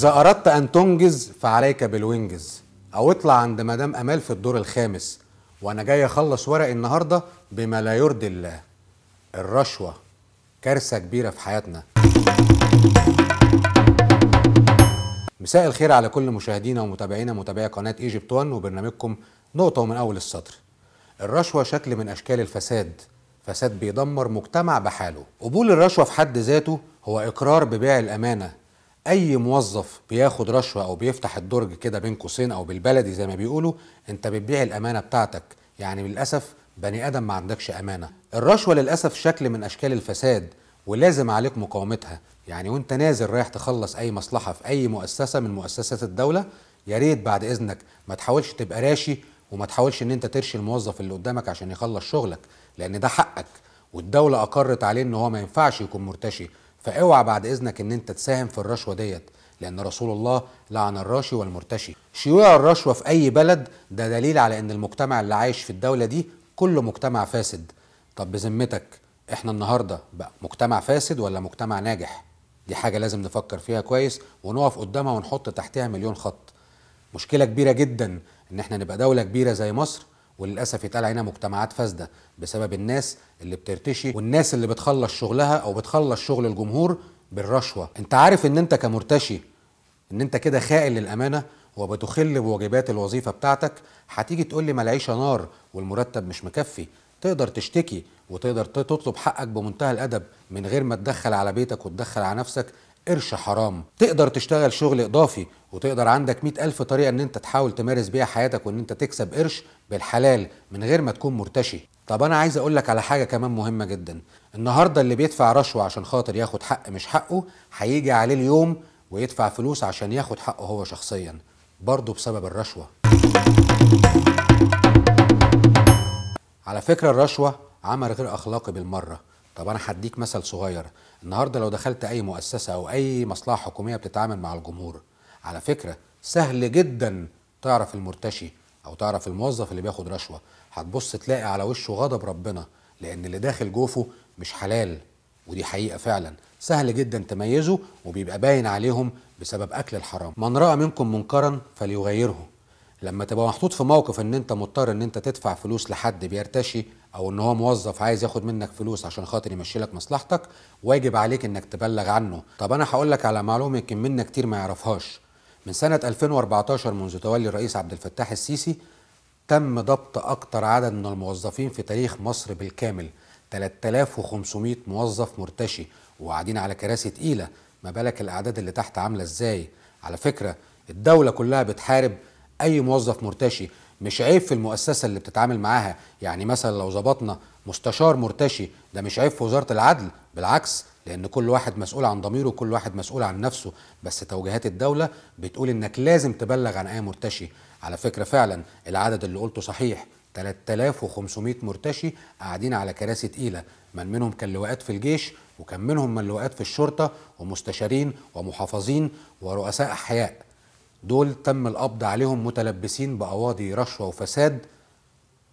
إذا أردت أن تنجز فعليك بالوينجز أو اطلع عند مدام أمال في الدور الخامس وأنا جاي أخلص ورقي النهاردة بما لا يرضي الله الرشوة كارثة كبيرة في حياتنا مساء الخير على كل مشاهدينا ومتابعينا متابعي قناة ايجيبت وان وبرنامجكم نقطة ومن أول السطر الرشوة شكل من أشكال الفساد فساد بيدمر مجتمع بحاله قبول الرشوة في حد ذاته هو إقرار ببيع الأمانة اي موظف بياخد رشوه او بيفتح الدرج كده بين قوسين او بالبلدي زي ما بيقولوا انت بتبيع الامانه بتاعتك يعني للاسف بني ادم ما عندكش امانه الرشوه للاسف شكل من اشكال الفساد ولازم عليك مقاومتها يعني وانت نازل رايح تخلص اي مصلحه في اي مؤسسه من مؤسسات الدوله يا ريت بعد اذنك ما تحاولش تبقى راشي وما تحاولش ان انت ترشي الموظف اللي قدامك عشان يخلص شغلك لان ده حقك والدوله اقرت عليه ان هو ما ينفعش يكون مرتشي فاوعى بعد اذنك ان انت تساهم في الرشوه ديت لان رسول الله لعن الراشي والمرتشي شيوع الرشوه في اي بلد ده دليل على ان المجتمع اللي عايش في الدوله دي كله مجتمع فاسد طب بذمتك احنا النهارده بقى مجتمع فاسد ولا مجتمع ناجح دي حاجه لازم نفكر فيها كويس ونقف قدامها ونحط تحتها مليون خط مشكله كبيره جدا ان احنا نبقى دوله كبيره زي مصر وللاسف يتقال علينا مجتمعات فاسده بسبب الناس اللي بترتشي والناس اللي بتخلص شغلها او بتخلص شغل الجمهور بالرشوه انت عارف ان انت كمرتشي ان انت كده خائن للامانه وبتخل بواجبات الوظيفه بتاعتك هتيجي تقول لي ما العيشه نار والمرتب مش مكفي تقدر تشتكي وتقدر تطلب حقك بمنتهى الادب من غير ما تدخل على بيتك وتدخل على نفسك قرش حرام تقدر تشتغل شغل اضافي وتقدر عندك مئة ألف طريقة ان انت تحاول تمارس بيها حياتك وان انت تكسب قرش بالحلال من غير ما تكون مرتشي طب انا عايز اقولك على حاجة كمان مهمة جدا النهاردة اللي بيدفع رشوة عشان خاطر ياخد حق مش حقه هيجي عليه اليوم ويدفع فلوس عشان ياخد حقه هو شخصيا برضه بسبب الرشوة على فكرة الرشوة عمل غير اخلاقي بالمره طب انا هديك مثل صغير النهارده لو دخلت اي مؤسسه او اي مصلحه حكوميه بتتعامل مع الجمهور على فكره سهل جدا تعرف المرتشي او تعرف الموظف اللي بياخد رشوه هتبص تلاقي على وشه غضب ربنا لان اللي داخل جوفه مش حلال ودي حقيقه فعلا سهل جدا تميزه وبيبقى باين عليهم بسبب اكل الحرام من راى منكم منكرا فليغيره لما تبقى محطوط في موقف ان انت مضطر ان انت تدفع فلوس لحد بيرتشي او ان هو موظف عايز ياخد منك فلوس عشان خاطر يمشي لك مصلحتك واجب عليك انك تبلغ عنه طب انا هقول لك على معلومه يمكن منا كتير ما يعرفهاش من سنه 2014 منذ تولي الرئيس عبد الفتاح السيسي تم ضبط اكتر عدد من الموظفين في تاريخ مصر بالكامل 3500 موظف مرتشي وقاعدين على كراسي تقيله ما بالك الاعداد اللي تحت عامله ازاي على فكره الدوله كلها بتحارب اي موظف مرتشي مش عيب في المؤسسه اللي بتتعامل معاها يعني مثلا لو ظبطنا مستشار مرتشي ده مش عيب في وزاره العدل بالعكس لان كل واحد مسؤول عن ضميره وكل واحد مسؤول عن نفسه بس توجيهات الدوله بتقول انك لازم تبلغ عن اي مرتشي على فكره فعلا العدد اللي قلته صحيح 3500 مرتشي قاعدين على كراسي تقيله من منهم كان لواءات في الجيش وكان منهم من لواءات في الشرطه ومستشارين ومحافظين ورؤساء احياء دول تم القبض عليهم متلبسين بقواضي رشوة وفساد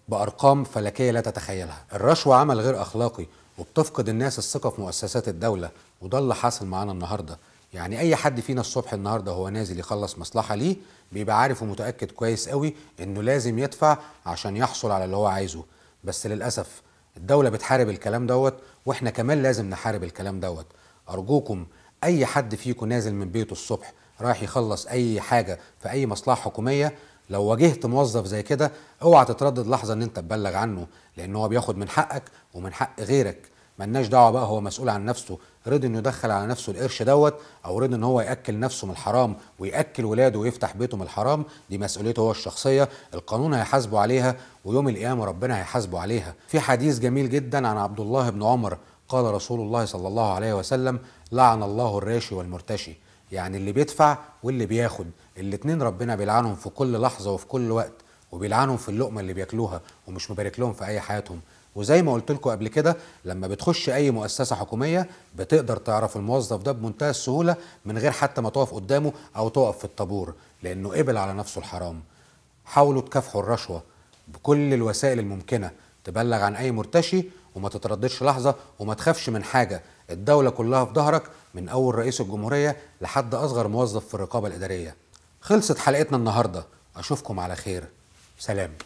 بأرقام فلكية لا تتخيلها الرشوة عمل غير أخلاقي وبتفقد الناس الثقة في مؤسسات الدولة وده اللي حاصل معانا النهاردة يعني أي حد فينا الصبح النهاردة هو نازل يخلص مصلحة ليه بيبقى عارف ومتأكد كويس قوي إنه لازم يدفع عشان يحصل على اللي هو عايزه بس للأسف الدولة بتحارب الكلام دوت وإحنا كمان لازم نحارب الكلام دوت أرجوكم أي حد فيكم نازل من بيته الصبح رايح يخلص اي حاجه في اي مصلحه حكوميه لو واجهت موظف زي كده اوعى تتردد لحظه ان انت تبلغ عنه لان هو بياخد من حقك ومن حق غيرك ملناش دعوه بقى هو مسؤول عن نفسه رضي انه يدخل على نفسه القرش دوت او رضي ان هو ياكل نفسه من الحرام وياكل ولاده ويفتح بيته من الحرام دي مسؤوليته هو الشخصيه القانون هيحاسبه عليها ويوم القيامه ربنا هيحاسبه عليها في حديث جميل جدا عن عبد الله بن عمر قال رسول الله صلى الله عليه وسلم لعن الله الراشي والمرتشي يعني اللي بيدفع واللي بياخد الاتنين ربنا بيلعنهم في كل لحظة وفي كل وقت وبيلعنهم في اللقمة اللي بياكلوها ومش مبارك لهم في أي حياتهم وزي ما قلت لكم قبل كده لما بتخش اي مؤسسه حكوميه بتقدر تعرف الموظف ده بمنتهى السهوله من غير حتى ما تقف قدامه او تقف في الطابور لانه قبل على نفسه الحرام حاولوا تكافحوا الرشوه بكل الوسائل الممكنه تبلغ عن اي مرتشي وما تترددش لحظه وما تخافش من حاجه الدوله كلها في ظهرك من اول رئيس الجمهوريه لحد اصغر موظف في الرقابه الاداريه خلصت حلقتنا النهارده اشوفكم على خير سلام